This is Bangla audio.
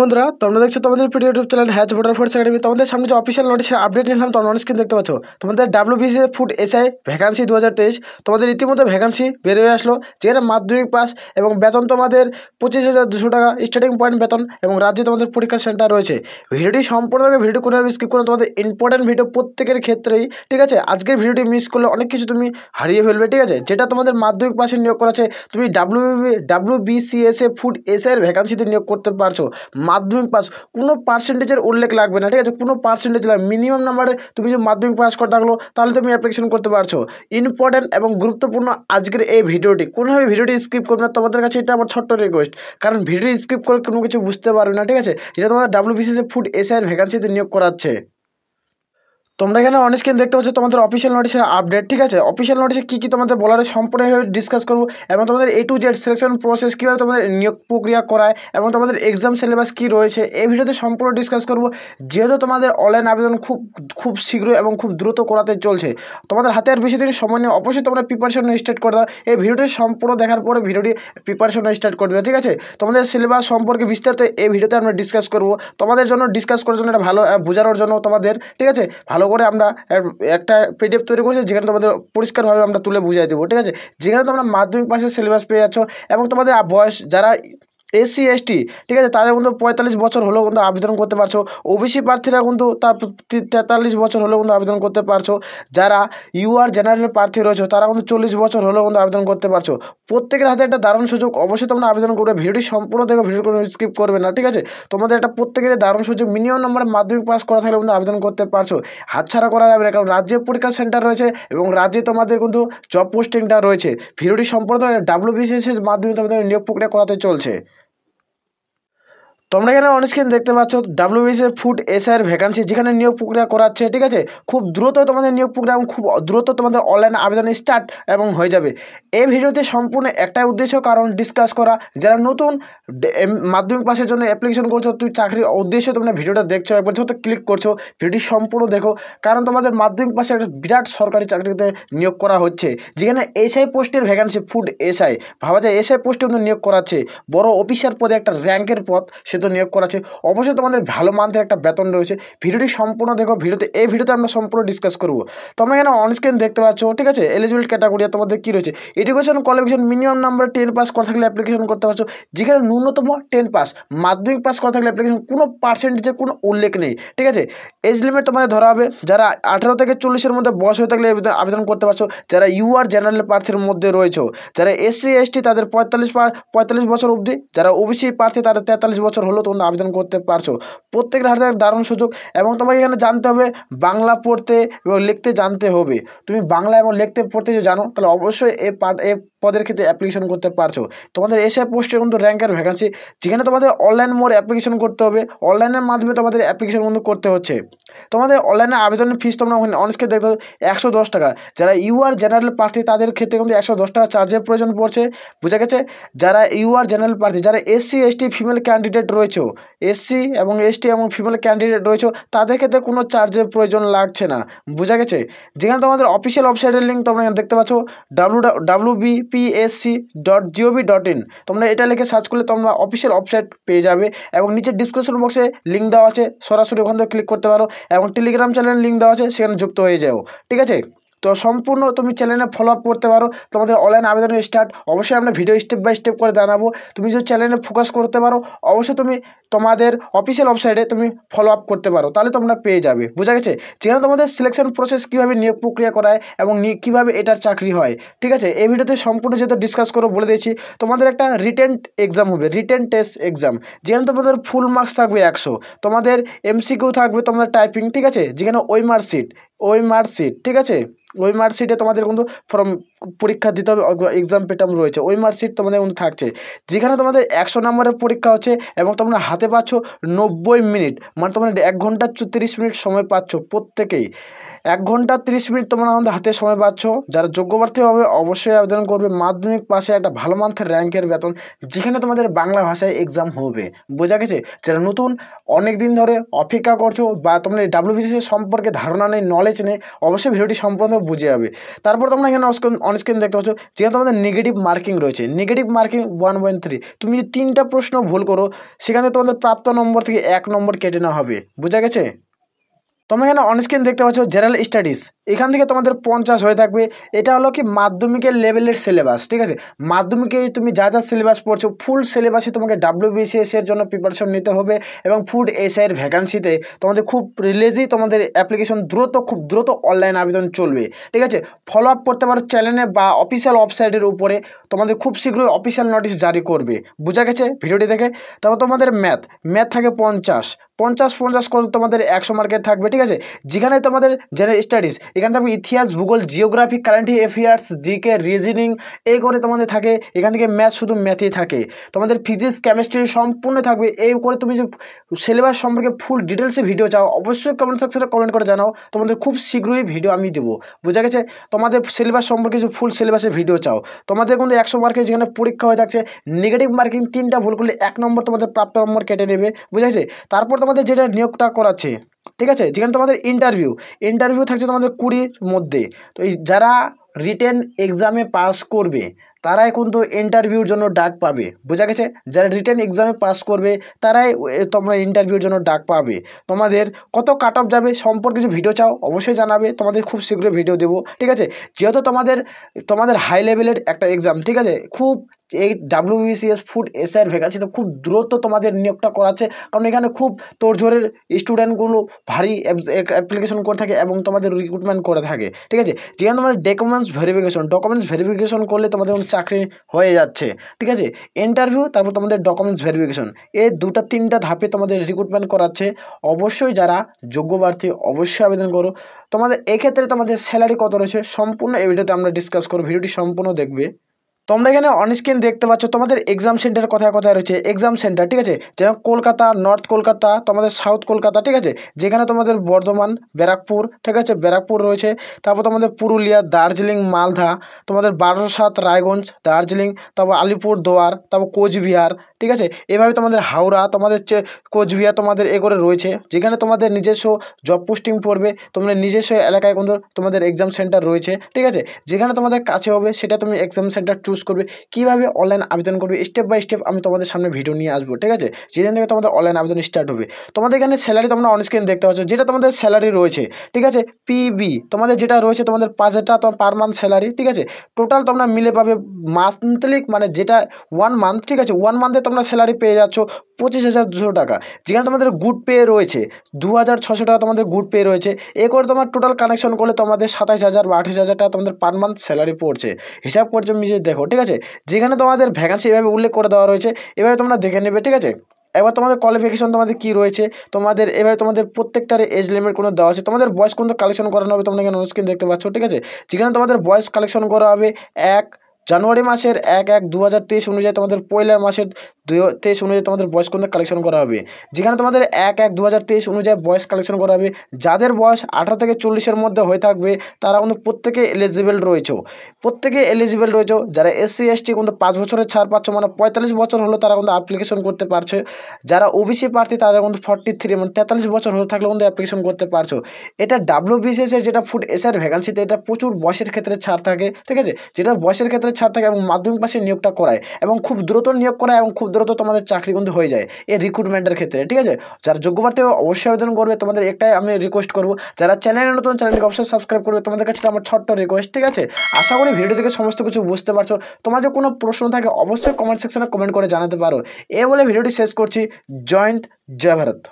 বন্ধুরা তোমরা দেখছো তোমাদের প্রিয় ইউটিউব চ্যানেল হ্যাচ ভোটার ফোর্স একাডেমি তোমাদের সামনে যে অফিসিয়াল নোটিশের আপডেট নিলাম তোমরা অনেক দেখতে পাচ্ছ তোমাদের ডাব্লিউবিসি ফুড এসআই ভ্যাকান্সি দু তোমাদের ইতিমধ্যে ভ্যাকান্সি বের হয়ে আসলো যেখানে মাধ্যমিক পাস এবং বেতন তোমাদের পঁচিশ হাজার দুশো টাকা স্টার্টিং পয়েন্ট বেতন এবং রাজ্যে তোমাদের পরীক্ষার সেন্টার রয়েছে ভিডিওটি সম্পূর্ণভাবে ভিডিও করে স্কিপ করে তোমাদের ইম্পর্টেন্ট ভিডিও প্রত্যেকের ক্ষেত্রেই ঠিক আছে আজকের ভিডিওটি মিস করলে অনেক কিছু তুমি হারিয়ে ফেলবে ঠিক আছে যেটা তোমাদের মাধ্যমিক পাসে নিয়োগ করা আছে তুমি ডাব্লিউ ডাব্লিউবিসিএসএ ফুড এসআইয়ের ভ্যাকান্সিতে নিয়োগ করতে পারছো মাধ্যমিক পাস কোনো পার্সেন্টেজের উল্লেখ লাগবে না ঠিক আছে কোনো পার্সেন্টেজ লাগবে মিনিমাম নাম্বারে তুমি যদি মাধ্যমিক পাস করে থাকলো তাহলে তুমি অ্যাপ্লিকেশন করতে পারছো ইম্পর্ট্যান্ট এবং গুরুত্বপূর্ণ আজকের এই ভিডিওটি কোনোভাবে ভিডিওটি স্কিপ করবে না তোমাদের কাছে এটা আমার ছোট্ট রিকোয়েস্ট কারণ ভিডিওটি স্কিপ করে কোনো কিছু বুঝতে পারবে না ঠিক আছে এটা তোমাদের ডাব্লিউবিসিসি ফুড এসআইয়ের ভ্যাকান্সিতে নিয়োগ করাচ্ছে তোমরা এখানে অনেক স্ক্রিন দেখতে পাচ্ছ তোমাদের অফিসিয়াল নোটিশের আপডেট ঠিক আছে অফিসিয়াল নোটিশে কী কী তোমাদের বলার সম্পূর্ণভাবে ডিসকাস করবো এবং তোমাদের A to Z selection process কীভাবে তোমাদের নিয়োগ প্রক্রিয়া করায় এবং তোমাদের এক্সাম সিলেবাস কী রয়েছে এই ভিডিওতে সম্পূর্ণ ডিসকাস করবো যেহেতু তোমাদের অনলাইন আবেদন খুব খুব শীঘ্র এবং খুব দ্রুত করাতে চলছে তোমাদের হাতে আর বেশি দিন সময় নিয়ে অবশ্যই তোমরা প্রিপারেশন স্টার্ট করে দাও এই ভিডিওটি সম্পূর্ণ দেখার পরে ভিডিওটি প্রিপারেশন স্টার্ট করে দেবে ঠিক আছে তোমাদের সিলেবাস সম্পর্কে বিস্তারিত এই ভিডিওতে আমরা ডিসকাস করবো তোমাদের জন্য ডিসকাস করার জন্য এটা ভালো বোঝানোর জন্য তোমাদের ঠিক আছে ভালো ভালো করে আমরা একটা পিডিএফ তৈরি করেছি যেখানে তোমাদের পরিষ্কারভাবে আমরা তুলে বুঝিয়ে দেবো ঠিক আছে যেখানে তোমরা মাধ্যমিক পাশের সিলেবাস পেয়ে যাচ্ছ এবং তোমাদের বয়স যারা এসসি এসটি ঠিক আছে তাদের কিন্তু পঁয়তাল্লিশ বছর হলেও কিন্তু আবেদন করতে পারছো ওবিসি প্রার্থীরা কিন্তু তার তেতাল্লিশ বছর হলেও কিন্তু আবেদন করতে পারছো যারা ইউআর জেনারেল প্রার্থী রয়েছে তারা কিন্তু চল্লিশ বছর হলেও কিন্তু আবেদন করতে পারছো প্রত্যেকের হাতে একটা দারুণ সুযোগ অবশ্যই তোমরা আবেদন করবে ভিডিওটি সম্পূর্ণ দেখো ভিডিও কোনো স্কিপ করবে না ঠিক আছে তোমাদের একটা প্রত্যেকের দারুণ সুযোগ মিনিমাম নম্বরে মাধ্যমিক পাস করা থাকলে কিন্তু আবেদন করতে পারছো হাতছাড়া করা যাবে না কারণ রাজ্যে পরীক্ষা সেন্টার রয়েছে এবং রাজ্যে তোমাদের কিন্তু জব পোস্টিংটা রয়েছে ভিডিওটি সম্পূর্ণ ডাব্লিউবিসিএসের মাধ্যমে তোমাদের নিয়োগ প্রক্রিয়া করাতে চলছে তোমরা এখানে অনেকক্ষণ দেখতে পাচ্ছ ডাব্লিউবিসি ফুড এসআর ভ্যাকান্সি যেখানে নিয়োগ প্রক্রিয়া করা হচ্ছে ঠিক আছে খুব দ্রুত তোমাদের নিয়োগ প্রক্রিয়া এবং খুব দ্রুত তোমাদের অনলাইন আবেদন স্টার্ট এবং হয়ে যাবে এই ভিডিওতে সম্পূর্ণ একটাই উদ্দেশ্য কারণ ডিসকাস করা যারা নতুন মাধ্যমিক পাশের জন্য অ্যাপ্লিকেশন করছো তুই চাকরির উদ্দেশ্য তোমরা ভিডিওটা দেখছো একবার যত ক্লিক করছো ভিডিওটি সম্পূর্ণ দেখো কারণ তোমাদের মাধ্যমিক পাশে একটা বিরাট সরকারি চাকরিতে নিয়োগ করা হচ্ছে যেখানে এসআই পোস্টের ভ্যাকান্সি ফুড এসআই ভাবা যায় এসআই পোস্টে কিন্তু নিয়োগ করাচ্ছে বড় অফিসার পদে একটা র্যাঙ্কের পথ সে বেতন নিয়োগ করা আছে অবশ্যই তোমাদের ভালো মান্থের একটা বেতন রয়েছে ভিডিওটি সম্পূর্ণ দেখো ভিডিওতে এই ভিডিওতে আমরা সম্পূর্ণ ডিসকাস করবো তোমরা এখানে অনস্ক্রিন দেখতে পাচ্ছ ঠিক আছে এলিজিবিল ক্যাটাগরি তোমাদের কী রয়েছে education qualification minimum number ten pass করা থাকলে অ্যাপ্লিকেশন করতে পারছো যেখানে ন্যূনতম টেন পাস মাধ্যমিক পাস করা থাকলে অ্যাপ্লিকেশন কোনো পার্সেন্টেজের কোনো উল্লেখ নেই ঠিক আছে এজ লিমিট তোমাদের ধরা হবে যারা আঠেরো থেকে চল্লিশের মধ্যে বয়স হয়ে থাকলে আবেদন করতে পারছো যারা ইউআর জেনারেল প্রার্থীর মধ্যে রয়েছে যারা এসসি এসটি তাদের পঁয়তাল্লিশ পঁয়তাল্লিশ বছর অবধি যারা ওবিসি প্রার্থী তারা তেতাল্লিশ বছর হলেও তোমরা আবেদন করতে পারছো প্রত্যেকের হাতে দারুণ সুযোগ এবং তোমাকে এখানে জানতে হবে বাংলা পড়তে এবং লিখতে জানতে হবে তুমি বাংলা এবং লিখতে পড়তে যদি জানো তাহলে অবশ্যই এ পার্ট এ পদের ক্ষেত্রে অ্যাপ্লিকেশন করতে পারছো তোমাদের এসে পোস্টের কিন্তু র্যাঙ্কের ভ্যাকান্সি যেখানে তোমাদের অনলাইন মোড অ্যাপ্লিকেশন করতে হবে অনলাইনের মাধ্যমে তোমাদের অ্যাপ্লিকেশন কিন্তু করতে হচ্ছে তোমাদের অনলাইনে আবেদনের ফিস তোমরা ওখানে অনেকে দেখতে একশো দশ টাকা যারা ইউআর জেনারেল প্রার্থী তাদের ক্ষেত্রে কিন্তু একশো দশ টাকা চার্জের প্রয়োজন পড়ছে বোঝা গেছে যারা ইউআর জেনারেল প্রার্থী যারা এসসি এসটি ফিমেল ক্যান্ডিডেট রয়েছে এসসি এবং এসটি এবং ফিমেল ক্যান্ডিডেট রয়েছে তাদের ক্ষেত্রে কোনো চার্জের প্রয়োজন লাগছে না বুঝা গেছে যেখানে তোমাদের অফিসিয়াল ওয়েবসাইটের লিঙ্ক তোমরা দেখতে পাচ্ছ W W B DPSC dot gov dot in তোমরা এটা লিখে সার্চ করলে তোমরা অফিসিয়াল ওয়েবসাইট পেয়ে যাবে এবং নিচের ডিসক্রিপশন বক্সে লিঙ্ক দেওয়া আছে সরাসরি ওখান থেকে ক্লিক করতে পারো এবং টেলিগ্রাম চ্যানেল লিঙ্ক দেওয়া আছে সেখানে যুক্ত হয়ে যাও ঠিক আছে তো সম্পূর্ণ তুমি চ্যানেলে ফলো আপ করতে পারো তোমাদের অনলাইন আবেদন স্টার্ট অবশ্যই আমরা ভিডিও স্টেপ বাই স্টেপ করে জানাবো তুমি যদি চ্যানেলে ফোকাস করতে পারো অবশ্যই তুমি তোমাদের অফিসিয়াল ওয়েবসাইটে তুমি ফলো আপ করতে পারো তাহলে তোমরা পেয়ে যাবে বুঝা গেছে যেখানে তোমাদের সিলেকশন প্রসেস কীভাবে নিয়োগ প্রক্রিয়া করায় এবং কীভাবে এটার চাকরি হয় ঠিক আছে এই ভিডিওতে সম্পূর্ণ যেহেতু ডিসকাস করো বলে দিয়েছি তোমাদের একটা রিটেন এক্সাম হবে রিটেন টেস্ট এক্সাম যেখানে তোমাদের ফুল মার্কস থাকবে একশো তোমাদের এমসিকিউ থাকবে তোমাদের টাইপিং ঠিক আছে যেখানে ওই মার্কশিট ওই মার্কশিট ঠিক আছে ওই মার্কশিটে তোমাদের কিন্তু ফর্ম পরীক্ষা দিতে হবে এক্সাম পেটাম রয়েছে ওই মার্কশিট তোমাদের কিন্তু থাকছে যেখানে তোমাদের একশো নম্বরের পরীক্ষা হচ্ছে এবং তোমরা হাতে পাচ্ছ নব্বই মিনিট মানে তোমরা এক ঘন্টা চৌত্রিশ মিনিট সময় পাচ্ছ প্রত্যেকেই এক ঘন্টা তিরিশ মিনিট তোমরা আমাদের হাতে সময় পাচ্ছ যারা যোগ্যপার্থী হবে অবশ্যই আবেদন করবে মাধ্যমিক পাশে একটা ভালো মান্থের র্যাঙ্কের বেতন যেখানে তোমাদের বাংলা ভাষায় এক্সাম হবে বোঝা গেছে যারা নতুন অনেক দিন ধরে অপেক্ষা করছো বা তোমরা ডাব্লিউবিসিসি সম্পর্কে ধারণা নেই নলেজ নেই অবশ্যই ভিডিওটি সম্পূর্ণ বুঝে যাবে তারপর তোমরা এখানে অনস্ক্রিন দেখতে পাচ্ছ যেখানে তোমাদের নেগেটিভ মার্কিং রয়েছে negative marking one point three তুমি যদি তিনটা প্রশ্ন ভুল করো সেখানে তোমাদের প্রাপ্ত নম্বর থেকে এক নম্বর কেটে নেওয়া হবে বোঝা গেছে তোমরা এখানে অনস্ক্রিন দেখতে পাচ্ছ জেনারেল স্টাডিজ এখান থেকে তোমাদের পঞ্চাশ হয়ে থাকবে এটা হলো কি মাধ্যমিকের লেভেলের সিলেবাস ঠিক আছে মাধ্যমিকে তুমি যা যা সিলেবাস পড়ছো ফুল সিলেবাসে তোমাকে ডাব্লিউবিসিএসের জন্য প্রিপারেশন নিতে হবে এবং ফুড এসআইয়ের ভ্যাকান্সিতে তোমাদের খুব রিলেজেই তোমাদের অ্যাপ্লিকেশন দ্রুত খুব দ্রুত অনলাইন আবেদন চলবে ঠিক আছে ফলো আপ করতে পারো চ্যানেলে বা অফিসিয়াল ওয়েবসাইটের উপরে তোমাদের খুব শীঘ্রই অফিসিয়াল নোটিশ জারি করবে বোঝা গেছে ভিডিওটি দেখে তারপর তোমাদের ম্যাথ ম্যাথ থাকে পঞ্চাশ পঞ্চাশ পঞ্চাশ করে তোমাদের একশো মার্কেট থাকবে ঠিক আছে যেখানে তোমাদের জেনারেল স্টাডিজ এখানে থাকবে ইতিহাস ভূগোল geography current affairs GK reasoning এই করে তোমাদের থাকে এখান থেকে ম্যাথ শুধু ম্যাথেই থাকে তোমাদের ফিজিক্স কেমিস্ট্রি সম্পূর্ণ থাকবে এই করে তুমি যে সিলেবাস সম্পর্কে ফুল ডিটেলসে ভিডিও চাও অবশ্যই কমেন্ট সেকশনে কমেন্ট করে জানাও তোমাদের খুব শীঘ্রই ভিডিও আমি দেবো বোঝা গেছে তোমাদের সিলেবাস সম্পর্কে যে ফুল সিলেবাসে ভিডিও চাও তোমাদের কিন্তু একশো মার্কের যেখানে পরীক্ষা হয়ে থাকছে নেগেটিভ মার্কিং তিনটা ভুল করলে এক নম্বর তোমাদের প্রাপ্ত নম্বর কেটে নেবে বুঝা গেছে তারপর তোমাদের যেটা নিয়োগটা করাচ্ছে ঠিক আছে যেখানে তোমাদের ইন্টারভিউ ইন্টারভিউ থাকছে তোমাদের কুড়ির মধ্যে তো এই যারা রিটেন এক্সামে পাস করবে তারাই কিন্তু ইন্টারভিউর জন্য ডাক পাবে বোঝা গেছে যারা রিটেন এক্সামে পাস করবে তারাই তোমরা ইন্টারভিউর জন্য ডাক পাবে তোমাদের কত কাট অফ যাবে সম্পর্কে কিছু ভিডিও চাও অবশ্যই জানাবে তোমাদের খুব শীঘ্রই ভিডিও দেবো ঠিক আছে যেহেতু তোমাদের তোমাদের হাই লেভেলের একটা এক্সাম ঠিক আছে খুব এই ডাব্লিউবিসিএস ফুড এসআইয়ের তো খুব দ্রুত তোমাদের নিয়োগটা করাচ্ছে কারণ এখানে খুব তোড়জোড়ের স্টুডেন্টগুলো ভারী অ্যাপ্লিকেশন করে থাকে এবং তোমাদের রিক্রুটমেন্ট করে থাকে ঠিক আছে যেখানে তোমাদের ডকুমেন্টস ভেরিফিকেশন ডকুমেন্টস ভেরিফিকেশন করলে তোমাদের চাকরি হয়ে যাচ্ছে ঠিক আছে ইন্টারভিউ তারপর তোমাদের ডকুমেন্টস ভেরিফিকেশন এই দুটা তিনটা ধাপে তোমাদের রিক্রুটমেন্ট করাচ্ছে অবশ্যই যারা যোগ্য প্রার্থী অবশ্যই আবেদন করো তোমাদের এক্ষেত্রে তোমাদের স্যালারি কত রয়েছে সম্পূর্ণ এই ভিডিওতে আমরা ডিসকাস করো ভিডিওটি সম্পূর্ণ দেখবে তোমরা এখানে অনস্ক্রিন দেখতে পাচ্ছ তোমাদের এক্সাম সেন্টার কোথায় কোথায় রয়েছে এক্সাম সেন্টার ঠিক আছে যেমন কলকাতা নর্থ কলকাতা তোমাদের সাউথ কলকাতা ঠিক আছে যেখানে তোমাদের বর্ধমান ব্যারাকপুর ঠিক আছে ব্যারাকপুর রয়েছে তারপর তোমাদের পুরুলিয়া দার্জিলিং মালদা তোমাদের বারাসাত রায়গঞ্জ দার্জিলিং তারপর আলিপুরদুয়ার তারপর কোচবিহার ঠিক আছে এভাবে তোমাদের হাওড়া তোমাদের হচ্ছে কোচবিহার তোমাদের এ করে রয়েছে যেখানে তোমাদের নিজস্ব জব পোস্টিং পড়বে তোমাদের নিজস্ব এলাকায় কোনো তোমাদের এক্সাম সেন্টার রয়েছে ঠিক আছে যেখানে তোমাদের কাছে হবে সেটা তুমি এক্সাম সেন্টার চুজ করবে কীভাবে অনলাইন আবেদন করবে স্টেপ বাই স্টেপ আমি তোমাদের সামনে ভিডিও নিয়ে আসবো ঠিক আছে যেদিন থেকে তোমাদের অনলাইন আবেদন স্টার্ট হবে তোমাদের এখানে স্যালারি তোমরা অনস্ক্রিন দেখতে পাচ্ছ যেটা তোমাদের স্যালারি রয়েছে ঠিক আছে পিবি তোমাদের যেটা রয়েছে তোমাদের পাঁচ হাজার টাকা পার মান্থ স্যালারি ঠিক আছে টোটাল তোমরা মিলে পাবে মান্থলি মানে যেটা ওয়ান মান্থ ঠিক আছে ওয়ান মান্থে তোমরা স্যালারি পেয়ে যাচ্ছ পঁচিশ হাজার দুশো টাকা যেখানে তোমাদের গুড পে রয়েছে দু হাজার ছশো টাকা তোমাদের গুড পে রয়েছে এ করে তোমার টোটাল কানেকশন করলে তোমাদের সাতাশ হাজার বা আঠাশ হাজার টাকা তোমাদের পার মান্থ স্যালারি পড়ছে হিসাব করছো নিজে দেখো ঠিক আছে যেখানে তোমাদের ভ্যাকান্সি এভাবে উল্লেখ করে দেওয়া রয়েছে এভাবে তোমরা দেখে নেবে ঠিক আছে এবার তোমাদের কোয়ালিফিকেশন তোমাদের কি রয়েছে তোমাদের এভাবে তোমাদের প্রত্যেকটার এজ লিমিট কোনো দেওয়া আছে তোমাদের বয়স কিন্তু কালেকশন করানো হবে তোমরা এখানে স্ক্রিন দেখতে পাচ্ছ ঠিক আছে যেখানে তোমাদের বয়স কালেকশন করা হবে এক জানুয়ারি মাসের এক এক দু হাজার তেইশ অনুযায়ী তোমাদের পয়লা মাসের দু তেইশ অনুযায়ী তোমাদের বয়স কিন্তু কালেকশন করা হবে যেখানে তোমাদের এক এক দু হাজার তেইশ অনুযায়ী বয়স কালেকশন করা হবে যাদের বয়স আঠারো থেকে চল্লিশের মধ্যে হয়ে থাকবে তারা কিন্তু প্রত্যেকে এলিজিবল রয়েছে প্রত্যেকে এলিজিবল রয়েছে যারা এসসি এসটি কিন্তু পাঁচ বছরের ছাড় পাচ্ছ মানে পঁয়তাল্লিশ বছর হলো তারা কিন্তু অ্যাপ্লিকেশন করতে পারছে যারা ওবিসি প্রার্থী তারা কিন্তু ফর্টি থ্রি মানে তেতাল্লিশ বছর হয়ে থাকলে কিন্তু অ্যাপ্লিকেশন করতে পারছো এটা ডাব্লিউবিসিএসের যেটা ফুড এসআর ভ্যাকান্সিতে এটা প্রচুর বয়সের ক্ষেত্রে ছাড় থাকে ঠিক আছে যেটা বয়সের ক্ষেত্রে পার্সেন্টেজ ছাড় থাকে এবং মাধ্যমিক পাশে নিয়োগটা করায় এবং খুব দ্রুত নিয়োগ করায় এবং খুব দ্রুত তোমাদের চাকরি কিন্তু হয়ে যায় এই রিক্রুটমেন্টের ক্ষেত্রে ঠিক আছে যারা যোগ্য প্রার্থী অবশ্যই আবেদন করবে তোমাদের একটাই আমি রিকোয়েস্ট করবো যারা চ্যানেলে নতুন চ্যানেলটিকে অবশ্যই সাবস্ক্রাইব করবে তোমাদের কাছে আমার ছোট্ট রিকোয়েস্ট ঠিক আছে আশা করি ভিডিও থেকে সমস্ত কিছু বুঝতে পারছো তোমাদের কোনো প্রশ্ন থাকে অবশ্যই কমেন্ট সেকশনে কমেন্ট করে জানাতে পারো এ বলে ভিডিওটি শেষ করছি জয়ন্ত জয় ভারত